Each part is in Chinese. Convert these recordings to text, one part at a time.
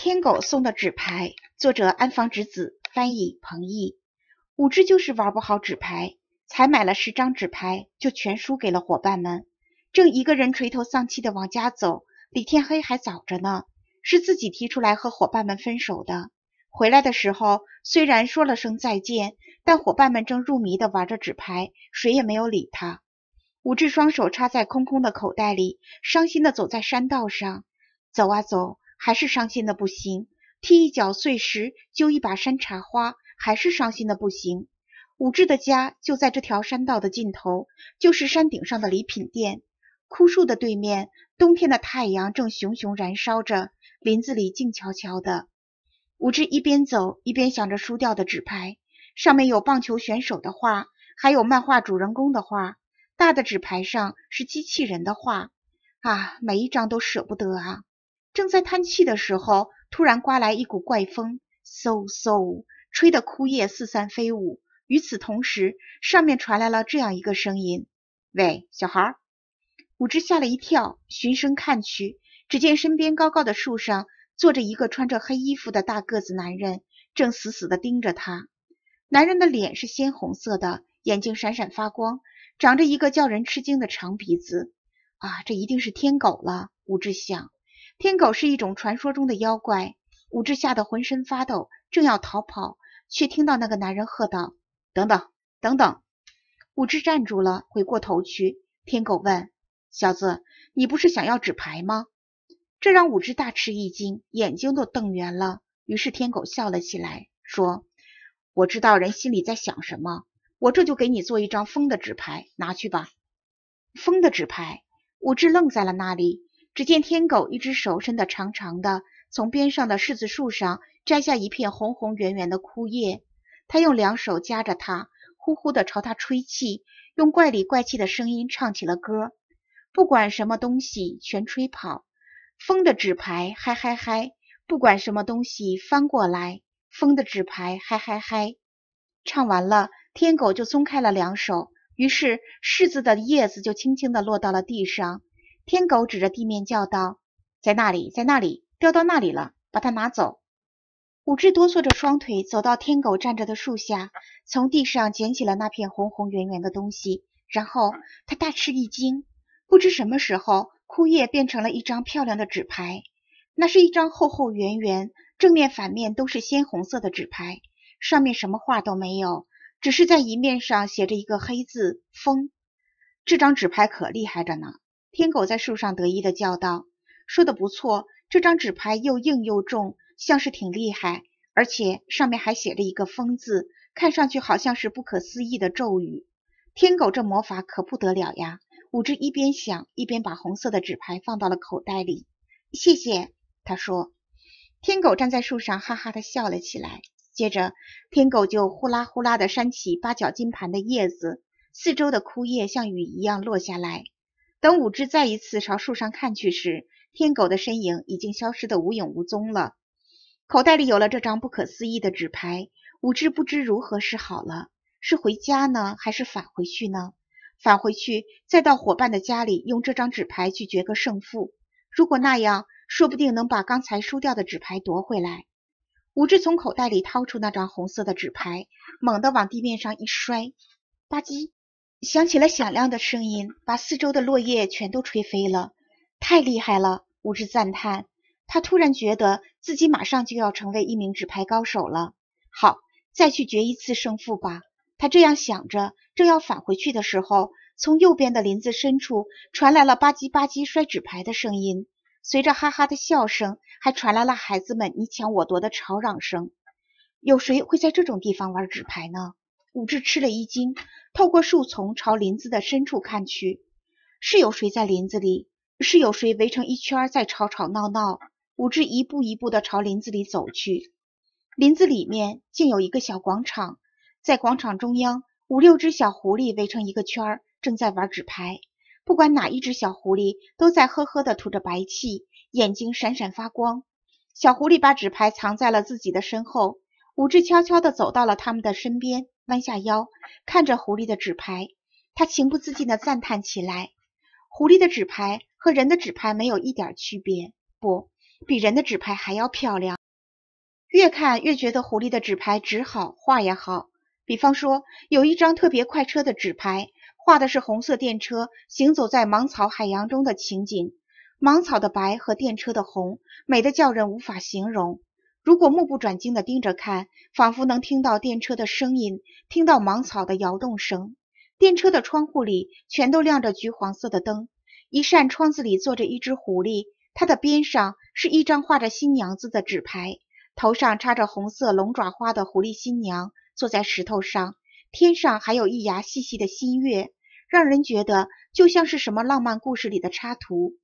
天狗送的纸牌，作者安房直子，翻译彭懿。武志就是玩不好纸牌，才买了十张纸牌，就全输给了伙伴们。正一个人垂头丧气的往家走，离天黑还早着呢。是自己提出来和伙伴们分手的。回来的时候，虽然说了声再见，但伙伴们正入迷的玩着纸牌，谁也没有理他。武志双手插在空空的口袋里，伤心的走在山道上，走啊走。还是伤心的不行，踢一脚碎石，揪一把山茶花，还是伤心的不行。武志的家就在这条山道的尽头，就是山顶上的礼品店。枯树的对面，冬天的太阳正熊熊燃烧着，林子里静悄悄的。武志一边走一边想着输掉的纸牌，上面有棒球选手的画，还有漫画主人公的画，大的纸牌上是机器人的画，啊，每一张都舍不得啊。正在叹气的时候，突然刮来一股怪风，嗖嗖，吹得枯叶四散飞舞。与此同时，上面传来了这样一个声音：“喂，小孩！”武志吓了一跳，循声看去，只见身边高高的树上坐着一个穿着黑衣服的大个子男人，正死死地盯着他。男人的脸是鲜红色的，眼睛闪闪发光，长着一个叫人吃惊的长鼻子。啊，这一定是天狗了！武志想。天狗是一种传说中的妖怪，武志吓得浑身发抖，正要逃跑，却听到那个男人喝道：“等等，等等！”武志站住了，回过头去。天狗问：“小子，你不是想要纸牌吗？”这让武志大吃一惊，眼睛都瞪圆了。于是天狗笑了起来，说：“我知道人心里在想什么，我这就给你做一张风的纸牌，拿去吧。”风的纸牌，武志愣在了那里。只见天狗一只手伸得长长的，从边上的柿子树上摘下一片红红圆圆的枯叶，他用两手夹着它，呼呼地朝它吹气，用怪里怪气的声音唱起了歌。不管什么东西全吹跑，风的纸牌，嗨嗨嗨！不管什么东西翻过来，风的纸牌，嗨嗨嗨！唱完了，天狗就松开了两手，于是柿子的叶子就轻轻地落到了地上。天狗指着地面叫道：“在那里，在那里，掉到那里了，把它拿走。”武志哆嗦着双腿走到天狗站着的树下，从地上捡起了那片红红圆圆的东西，然后他大吃一惊，不知什么时候枯叶变成了一张漂亮的纸牌。那是一张厚厚圆圆、正面反面都是鲜红色的纸牌，上面什么画都没有，只是在一面上写着一个黑字“风”。这张纸牌可厉害着呢。天狗在树上得意的叫道：“说的不错，这张纸牌又硬又重，像是挺厉害，而且上面还写着一个风字，看上去好像是不可思议的咒语。天狗这魔法可不得了呀！”武只一边想，一边把红色的纸牌放到了口袋里。“谢谢。”他说。天狗站在树上，哈哈的笑了起来。接着，天狗就呼啦呼啦的扇起八角金盘的叶子，四周的枯叶像雨一样落下来。等武志再一次朝树上看去时，天狗的身影已经消失得无影无踪了。口袋里有了这张不可思议的纸牌，武志不知如何是好了。是回家呢，还是返回去呢？返回去，再到伙伴的家里用这张纸牌去决个胜负。如果那样，说不定能把刚才输掉的纸牌夺回来。武志从口袋里掏出那张红色的纸牌，猛地往地面上一摔，吧唧。响起了响亮的声音，把四周的落叶全都吹飞了。太厉害了，武志赞叹。他突然觉得自己马上就要成为一名纸牌高手了。好，再去决一次胜负吧。他这样想着，正要返回去的时候，从右边的林子深处传来了吧唧吧唧摔纸牌的声音，随着哈哈的笑声，还传来了孩子们你抢我夺的吵嚷声。有谁会在这种地方玩纸牌呢？武志吃了一惊。透过树丛朝林子的深处看去，是有谁在林子里？是有谁围成一圈在吵吵闹闹？武志一步一步的朝林子里走去。林子里面竟有一个小广场，在广场中央，五六只小狐狸围成一个圈，正在玩纸牌。不管哪一只小狐狸，都在呵呵的吐着白气，眼睛闪闪发光。小狐狸把纸牌藏在了自己的身后，武志悄悄的走到了他们的身边。弯下腰看着狐狸的纸牌，他情不自禁的赞叹起来。狐狸的纸牌和人的纸牌没有一点区别，不比人的纸牌还要漂亮。越看越觉得狐狸的纸牌纸好画也好。比方说，有一张特别快车的纸牌，画的是红色电车行走在芒草海洋中的情景，芒草的白和电车的红，美得叫人无法形容。如果目不转睛地盯着看，仿佛能听到电车的声音，听到芒草的摇动声。电车的窗户里全都亮着橘黄色的灯，一扇窗子里坐着一只狐狸，它的边上是一张画着新娘子的纸牌，头上插着红色龙爪花的狐狸新娘坐在石头上，天上还有一牙细细的新月，让人觉得就像是什么浪漫故事里的插图。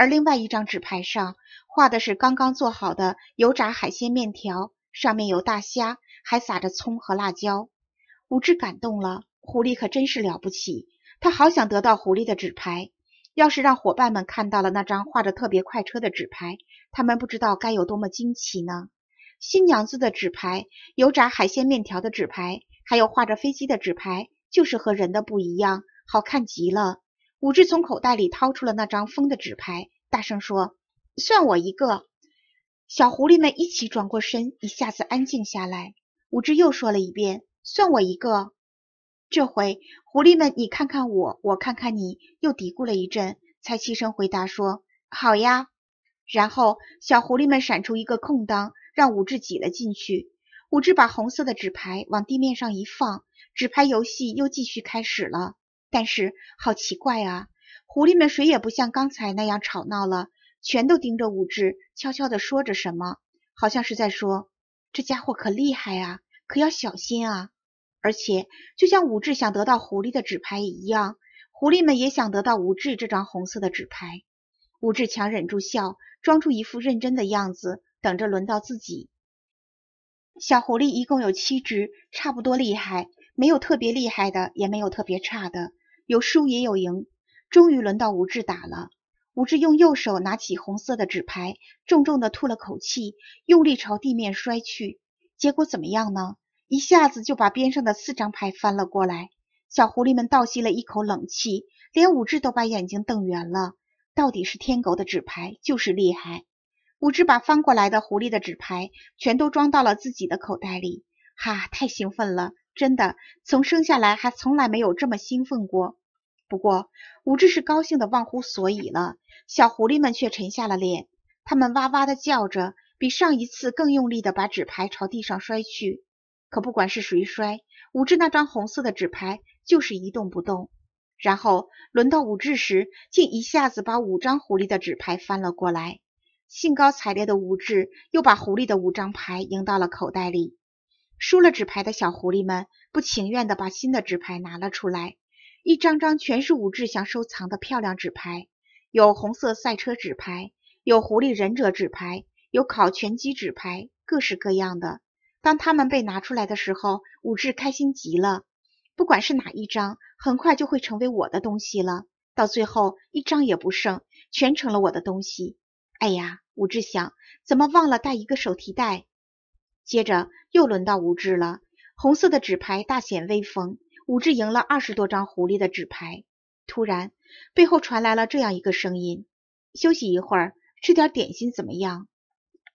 而另外一张纸牌上画的是刚刚做好的油炸海鲜面条，上面有大虾，还撒着葱和辣椒。武志感动了，狐狸可真是了不起，他好想得到狐狸的纸牌。要是让伙伴们看到了那张画着特别快车的纸牌，他们不知道该有多么惊奇呢。新娘子的纸牌、油炸海鲜面条的纸牌，还有画着飞机的纸牌，就是和人的不一样，好看极了。武志从口袋里掏出了那张封的纸牌，大声说：“算我一个！”小狐狸们一起转过身，一下子安静下来。武志又说了一遍：“算我一个。”这回狐狸们，你看看我，我看看你，又嘀咕了一阵，才齐声回答说：“好呀。”然后小狐狸们闪出一个空当，让武志挤了进去。武志把红色的纸牌往地面上一放，纸牌游戏又继续开始了。但是好奇怪啊！狐狸们谁也不像刚才那样吵闹了，全都盯着武志，悄悄地说着什么，好像是在说：“这家伙可厉害啊，可要小心啊！”而且，就像武志想得到狐狸的纸牌一样，狐狸们也想得到武志这张红色的纸牌。武志强忍住笑，装出一副认真的样子，等着轮到自己。小狐狸一共有七只，差不多厉害，没有特别厉害的，也没有特别差的。有输也有赢，终于轮到吴志打了。吴志用右手拿起红色的纸牌，重重的吐了口气，用力朝地面摔去。结果怎么样呢？一下子就把边上的四张牌翻了过来。小狐狸们倒吸了一口冷气，连武志都把眼睛瞪圆了。到底是天狗的纸牌就是厉害。武志把翻过来的狐狸的纸牌全都装到了自己的口袋里。哈，太兴奋了，真的，从生下来还从来没有这么兴奋过。不过，武志是高兴的忘乎所以了，小狐狸们却沉下了脸。他们哇哇的叫着，比上一次更用力的把纸牌朝地上摔去。可不管是谁摔，武志那张红色的纸牌就是一动不动。然后轮到武志时，竟一下子把五张狐狸的纸牌翻了过来。兴高采烈的武志又把狐狸的五张牌赢到了口袋里。输了纸牌的小狐狸们不情愿的把新的纸牌拿了出来。一张张全是武志祥收藏的漂亮纸牌，有红色赛车纸牌，有狐狸忍者纸牌，有烤全鸡纸牌，各式各样的。当它们被拿出来的时候，武志开心极了。不管是哪一张，很快就会成为我的东西了。到最后，一张也不剩，全成了我的东西。哎呀，武志祥怎么忘了带一个手提袋？接着又轮到武志了，红色的纸牌大显威风。武志赢了二十多张狐狸的纸牌。突然，背后传来了这样一个声音：“休息一会儿，吃点点心怎么样？”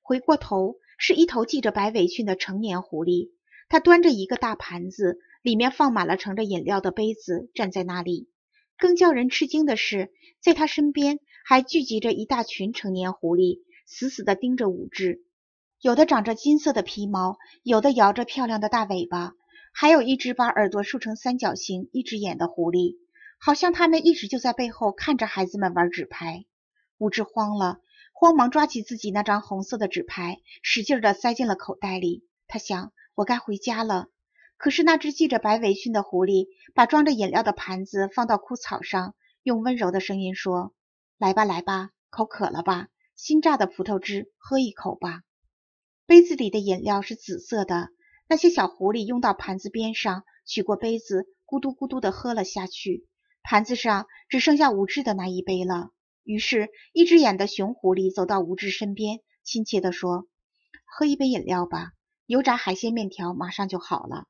回过头，是一头系着白围裙的成年狐狸，他端着一个大盘子，里面放满了盛着饮料的杯子，站在那里。更叫人吃惊的是，在他身边还聚集着一大群成年狐狸，死死地盯着武志，有的长着金色的皮毛，有的摇着漂亮的大尾巴。还有一只把耳朵竖成三角形、一只眼的狐狸，好像他们一直就在背后看着孩子们玩纸牌。五志慌了，慌忙抓起自己那张红色的纸牌，使劲地塞进了口袋里。他想，我该回家了。可是那只系着白围裙的狐狸把装着饮料的盘子放到枯草上，用温柔的声音说：“来吧，来吧，口渴了吧？新榨的葡萄汁，喝一口吧。”杯子里的饮料是紫色的。那些小狐狸拥到盘子边上，取过杯子，咕嘟咕嘟地喝了下去。盘子上只剩下吴志的那一杯了。于是，一只眼的熊狐狸走到吴志身边，亲切地说：“喝一杯饮料吧，油炸海鲜面条马上就好了。”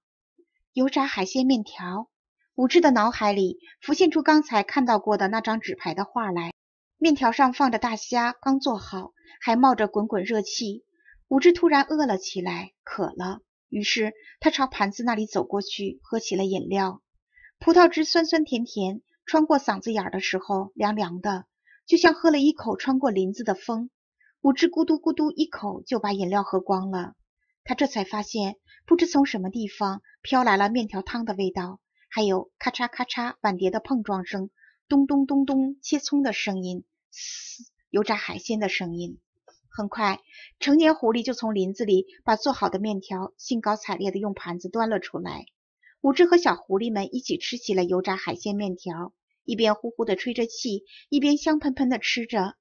油炸海鲜面条，吴志的脑海里浮现出刚才看到过的那张纸牌的画来。面条上放着大虾，刚做好，还冒着滚滚热气。吴志突然饿了起来，渴了。于是他朝盘子那里走过去，喝起了饮料。葡萄汁酸酸甜甜，穿过嗓子眼儿的时候凉凉的，就像喝了一口穿过林子的风。五智咕嘟咕嘟一口就把饮料喝光了。他这才发现，不知从什么地方飘来了面条汤的味道，还有咔嚓咔嚓碗碟的碰撞声，咚咚咚咚切葱的声音，嘶油炸海鲜的声音。很快，成年狐狸就从林子里把做好的面条兴高采烈地用盘子端了出来。武志和小狐狸们一起吃起了油炸海鲜面条，一边呼呼地吹着气，一边香喷喷地吃着。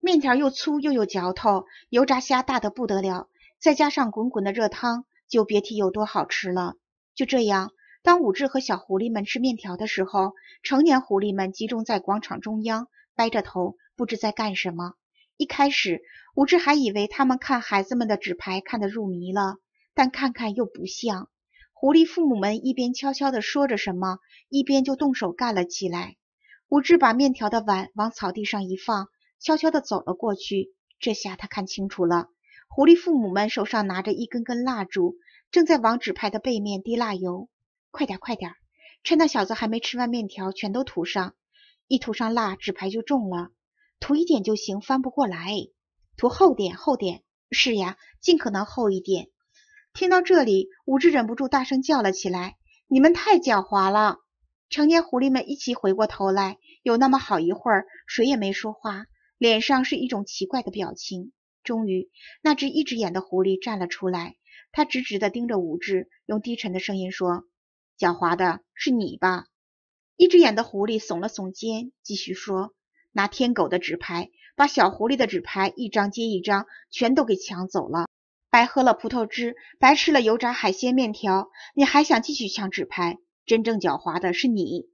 面条又粗又有嚼头，油炸虾大得不得了，再加上滚滚的热汤，就别提有多好吃了。就这样，当武志和小狐狸们吃面条的时候，成年狐狸们集中在广场中央，歪着头不知在干什么。一开始。吴志还以为他们看孩子们的纸牌看得入迷了，但看看又不像。狐狸父母们一边悄悄地说着什么，一边就动手干了起来。吴志把面条的碗往草地上一放，悄悄地走了过去。这下他看清楚了，狐狸父母们手上拿着一根根蜡烛，正在往纸牌的背面滴蜡油。快点，快点，趁那小子还没吃完面条，全都涂上。一涂上蜡，纸牌就重了。涂一点就行，翻不过来。涂厚点，厚点。是呀，尽可能厚一点。听到这里，武志忍不住大声叫了起来：“你们太狡猾了！”成年狐狸们一起回过头来，有那么好一会儿，谁也没说话，脸上是一种奇怪的表情。终于，那只一只眼的狐狸站了出来，它直直地盯着武志，用低沉的声音说：“狡猾的是你吧？”一只眼的狐狸耸了耸肩，继续说：“拿天狗的纸牌。”把小狐狸的纸牌一张接一张全都给抢走了，白喝了葡萄汁，白吃了油炸海鲜面条，你还想继续抢纸牌？真正狡猾的是你。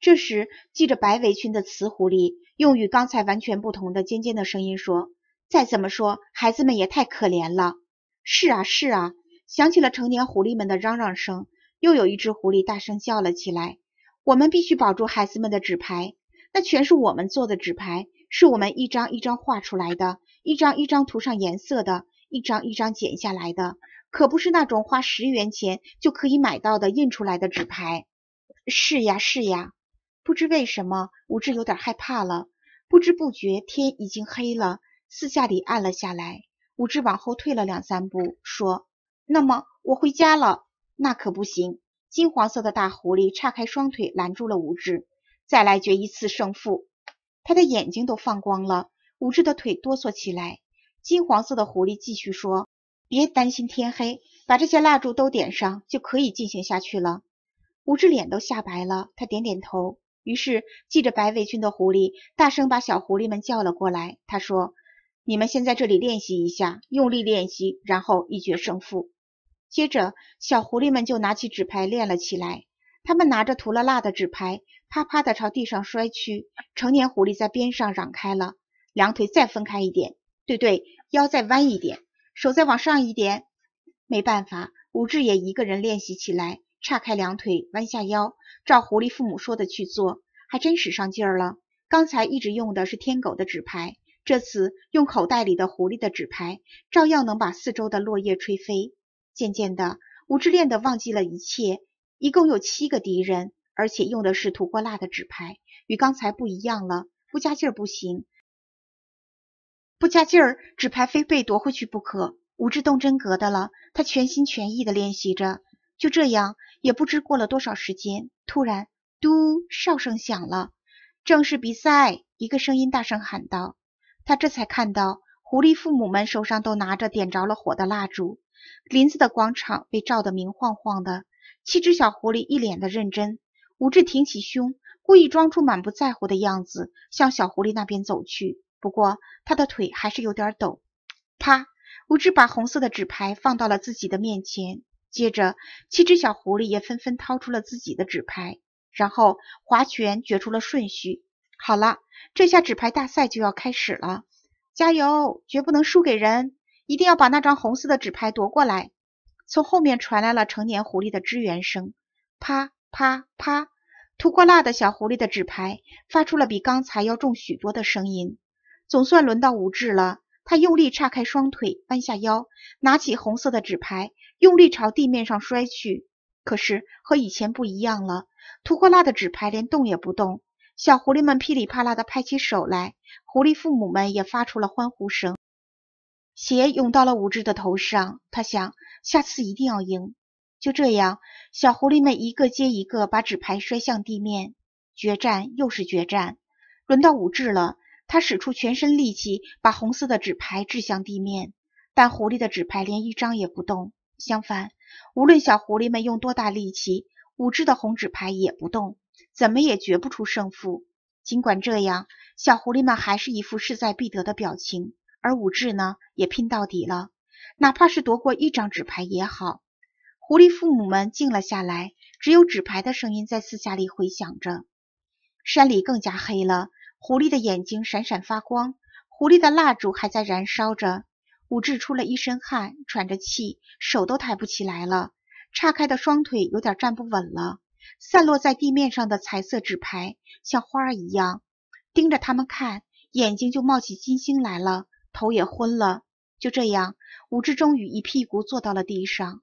这时，系着白围裙的雌狐狸用与刚才完全不同的尖尖的声音说：“再怎么说，孩子们也太可怜了。”是啊，是啊，响起了成年狐狸们的嚷嚷声，又有一只狐狸大声叫了起来：“我们必须保住孩子们的纸牌，那全是我们做的纸牌。”是我们一张一张画出来的，一张一张涂上颜色的，一张一张剪下来的，可不是那种花十元钱就可以买到的印出来的纸牌。是呀，是呀。不知为什么，武志有点害怕了。不知不觉，天已经黑了，四下里暗了下来。武志往后退了两三步，说：“那么，我回家了。”那可不行！金黄色的大狐狸叉开双腿拦住了武志：“再来决一次胜负。”他的眼睛都放光了，武志的腿哆嗦起来。金黄色的狐狸继续说：“别担心，天黑，把这些蜡烛都点上，就可以进行下去了。”武志脸都吓白了，他点点头。于是，系着白围裙的狐狸大声把小狐狸们叫了过来。他说：“你们先在这里练习一下，用力练习，然后一决胜负。”接着，小狐狸们就拿起纸牌练了起来。他们拿着涂了蜡的纸牌。啪啪的朝地上摔去，成年狐狸在边上嚷开了，两腿再分开一点，对对，腰再弯一点，手再往上一点。没办法，武志也一个人练习起来，岔开两腿，弯下腰，照狐狸父母说的去做，还真使上劲儿了。刚才一直用的是天狗的纸牌，这次用口袋里的狐狸的纸牌，照样能把四周的落叶吹飞。渐渐的，武志练的忘记了一切，一共有七个敌人。而且用的是涂过蜡的纸牌，与刚才不一样了。不加劲儿不行，不加劲儿纸牌非被夺回去不可。无知动真格的了，他全心全意地练习着。就这样，也不知过了多少时间，突然，嘟，哨声响了，正式比赛！一个声音大声喊道。他这才看到，狐狸父母们手上都拿着点着了火的蜡烛，林子的广场被照得明晃晃的。七只小狐狸一脸的认真。吴志挺起胸，故意装出满不在乎的样子，向小狐狸那边走去。不过他的腿还是有点抖。啪！吴志把红色的纸牌放到了自己的面前。接着，七只小狐狸也纷纷掏出了自己的纸牌，然后划拳决出了顺序。好了，这下纸牌大赛就要开始了！加油，绝不能输给人！一定要把那张红色的纸牌夺过来！从后面传来了成年狐狸的支援声。啪！啪啪，涂过蜡的小狐狸的纸牌发出了比刚才要重许多的声音。总算轮到吴志了，他用力叉开双腿，弯下腰，拿起红色的纸牌，用力朝地面上摔去。可是和以前不一样了，涂过蜡的纸牌连动也不动。小狐狸们噼里啪啦地拍起手来，狐狸父母们也发出了欢呼声。血涌到了吴志的头上，他想，下次一定要赢。就这样，小狐狸们一个接一个把纸牌摔向地面。决战又是决战，轮到武志了。他使出全身力气，把红色的纸牌掷向地面。但狐狸的纸牌连一张也不动。相反，无论小狐狸们用多大力气，武志的红纸牌也不动，怎么也决不出胜负。尽管这样，小狐狸们还是一副势在必得的表情，而武志呢，也拼到底了，哪怕是夺过一张纸牌也好。狐狸父母们静了下来，只有纸牌的声音在私下里回响着。山里更加黑了，狐狸的眼睛闪闪发光。狐狸的蜡烛还在燃烧着。武志出了一身汗，喘着气，手都抬不起来了，岔开的双腿有点站不稳了。散落在地面上的彩色纸牌像花儿一样，盯着他们看，眼睛就冒起金星来了，头也昏了。就这样，武志终于一屁股坐到了地上。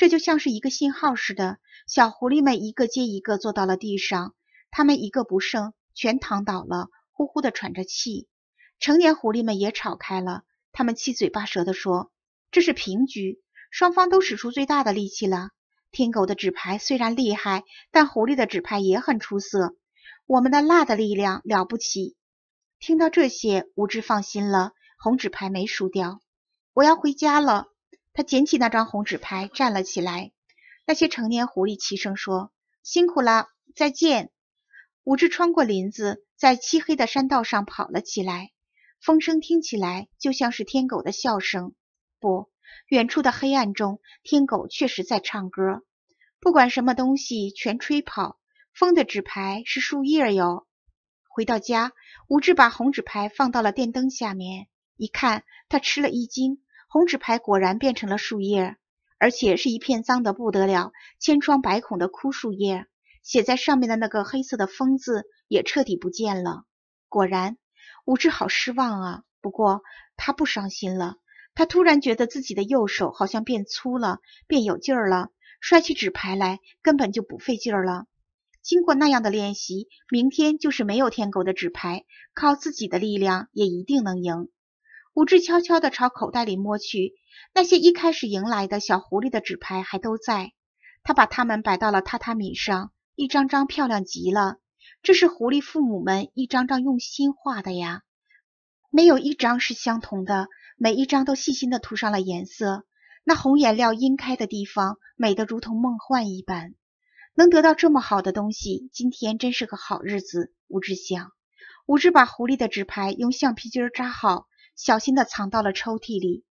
这就像是一个信号似的，小狐狸们一个接一个坐到了地上，他们一个不剩，全躺倒了，呼呼的喘着气。成年狐狸们也吵开了，他们七嘴八舌地说：“这是平局，双方都使出最大的力气了。天狗的纸牌虽然厉害，但狐狸的纸牌也很出色。我们的辣的力量了不起。”听到这些，无知放心了，红纸牌没输掉。我要回家了。他捡起那张红纸牌，站了起来。那些成年狐狸齐声说：“辛苦了，再见。”武志穿过林子，在漆黑的山道上跑了起来。风声听起来就像是天狗的笑声。不，远处的黑暗中，天狗确实在唱歌。不管什么东西，全吹跑。风的纸牌是树叶哟。回到家，武志把红纸牌放到了电灯下面，一看，他吃了一惊。红纸牌果然变成了树叶，而且是一片脏得不得了、千疮百孔的枯树叶。写在上面的那个黑色的疯”字也彻底不见了。果然，吴志好失望啊！不过他不伤心了。他突然觉得自己的右手好像变粗了，变有劲儿了，摔起纸牌来根本就不费劲了。经过那样的练习，明天就是没有天狗的纸牌，靠自己的力量也一定能赢。武志悄悄地朝口袋里摸去，那些一开始迎来的小狐狸的纸牌还都在。他把它们摆到了榻榻米上，一张张漂亮极了。这是狐狸父母们一张张用心画的呀，没有一张是相同的，每一张都细心地涂上了颜色。那红颜料晕开的地方，美得如同梦幻一般。能得到这么好的东西，今天真是个好日子。吴志想，吴志把狐狸的纸牌用橡皮筋扎好。小心地藏到了抽屉里。